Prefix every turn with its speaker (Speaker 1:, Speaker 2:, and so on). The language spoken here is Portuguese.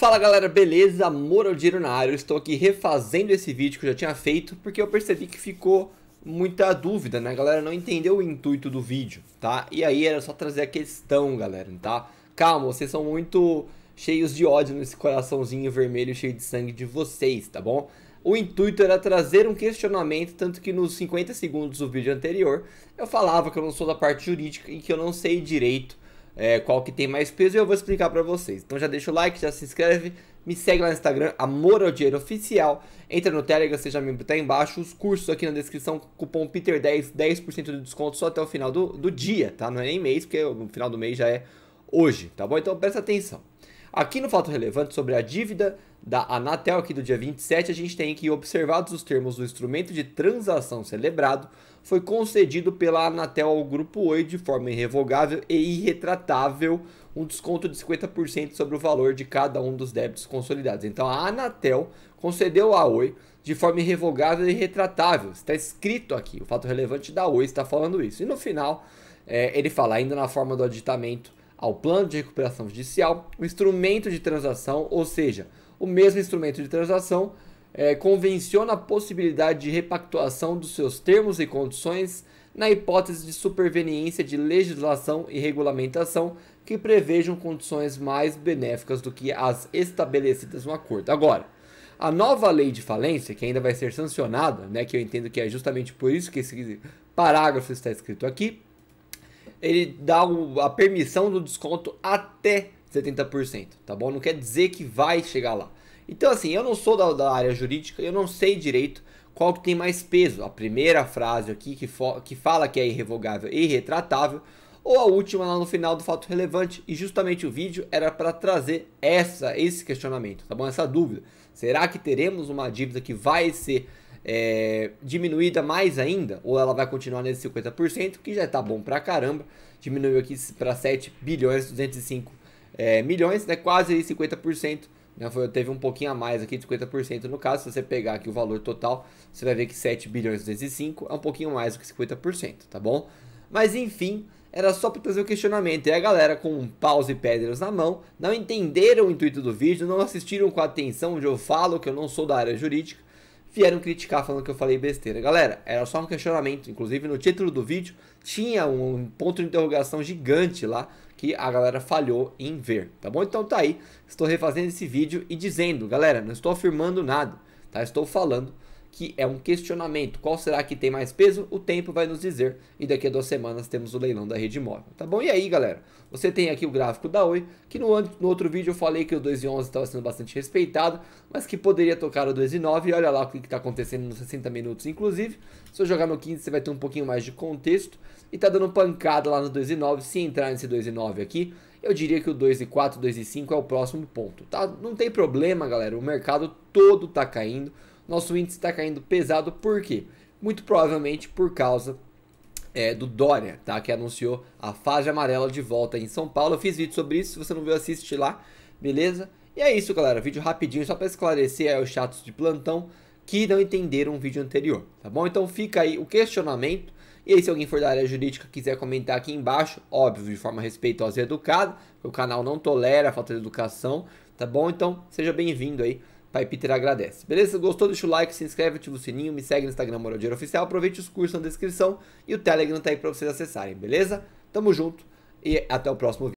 Speaker 1: Fala galera, beleza? Moro Dinheiro na área. Eu estou aqui refazendo esse vídeo que eu já tinha feito porque eu percebi que ficou muita dúvida, né? A galera não entendeu o intuito do vídeo, tá? E aí era só trazer a questão, galera, tá? Calma, vocês são muito cheios de ódio nesse coraçãozinho vermelho cheio de sangue de vocês, tá bom? O intuito era trazer um questionamento, tanto que nos 50 segundos do vídeo anterior eu falava que eu não sou da parte jurídica e que eu não sei direito é, qual que tem mais peso e eu vou explicar para vocês. Então já deixa o like, já se inscreve, me segue lá no Instagram, Amor ao Dinheiro Oficial, entra no Telegram, seja membro, tá aí embaixo, os cursos aqui na descrição, cupom PETER10, 10% de desconto só até o final do, do dia, tá? Não é nem mês, porque o final do mês já é hoje, tá bom? Então presta atenção. Aqui no fato relevante sobre a dívida da Anatel, aqui do dia 27, a gente tem que, observados os termos do instrumento de transação celebrado, foi concedido pela Anatel ao Grupo Oi de forma irrevogável e irretratável um desconto de 50% sobre o valor de cada um dos débitos consolidados. Então a Anatel concedeu a Oi de forma irrevogável e irretratável Está escrito aqui, o fato relevante da Oi está falando isso. E no final, é, ele fala ainda na forma do aditamento ao plano de recuperação judicial o instrumento de transação, ou seja, o mesmo instrumento de transação é, convenciona a possibilidade de repactuação dos seus termos e condições na hipótese de superveniência de legislação e regulamentação que prevejam condições mais benéficas do que as estabelecidas no acordo. Agora, a nova lei de falência, que ainda vai ser sancionada, né, que eu entendo que é justamente por isso que esse parágrafo está escrito aqui, ele dá o, a permissão do desconto até 70%, tá bom? Não quer dizer que vai chegar lá. Então, assim, eu não sou da, da área jurídica, eu não sei direito qual que tem mais peso. A primeira frase aqui que, que fala que é irrevogável e irretratável, ou a última lá no final do fato relevante. E justamente o vídeo era para trazer essa, esse questionamento, tá bom? Essa dúvida. Será que teremos uma dívida que vai ser é, diminuída mais ainda, ou ela vai continuar nesse 50%, que já está bom pra caramba, diminuiu aqui para 7 bilhões 205 é, milhões, né, quase 50%, né, foi, teve um pouquinho a mais aqui de 50% no caso, se você pegar aqui o valor total, você vai ver que 7 bilhões 205 é um pouquinho mais do que 50%, tá bom? Mas enfim, era só para trazer o questionamento. E a galera com paus e pedras na mão não entenderam o intuito do vídeo, não assistiram com atenção onde eu falo que eu não sou da área jurídica vieram criticar falando que eu falei besteira. Galera, era só um questionamento. Inclusive, no título do vídeo tinha um ponto de interrogação gigante lá que a galera falhou em ver, tá bom? Então tá aí, estou refazendo esse vídeo e dizendo, galera, não estou afirmando nada, tá? Estou falando que é um questionamento. Qual será que tem mais peso? O tempo vai nos dizer. E daqui a duas semanas temos o leilão da rede móvel, tá bom? E aí, galera? Você tem aqui o gráfico da Oi, que no, no outro vídeo eu falei que o 2 e 11 estava sendo bastante respeitado, mas que poderia tocar o 2 e 9. E olha lá o que está acontecendo nos 60 minutos, inclusive. Se eu jogar no 15, você vai ter um pouquinho mais de contexto. E tá dando pancada lá no 2 e 9. Se entrar nesse 2 e 9 aqui, eu diria que o 2 e 4, 2 e 5 é o próximo ponto, tá? Não tem problema, galera. O mercado todo está caindo nosso índice está caindo pesado, por quê? Muito provavelmente por causa é, do Dória, tá? Que anunciou a fase amarela de volta em São Paulo. Eu fiz vídeo sobre isso, se você não viu, assiste lá, beleza? E é isso, galera. Vídeo rapidinho, só para esclarecer aí os chatos de plantão que não entenderam o vídeo anterior, tá bom? Então fica aí o questionamento. E aí, se alguém for da área jurídica quiser comentar aqui embaixo, óbvio, de forma respeitosa e educada, o canal não tolera a falta de educação, tá bom? Então seja bem-vindo aí Pai Peter agradece. Beleza? Gostou? Deixa o like, se inscreve, ativa o sininho, me segue no Instagram Moradiero Oficial. Aproveite os cursos na descrição e o Telegram tá aí pra vocês acessarem, beleza? Tamo junto e até o próximo vídeo.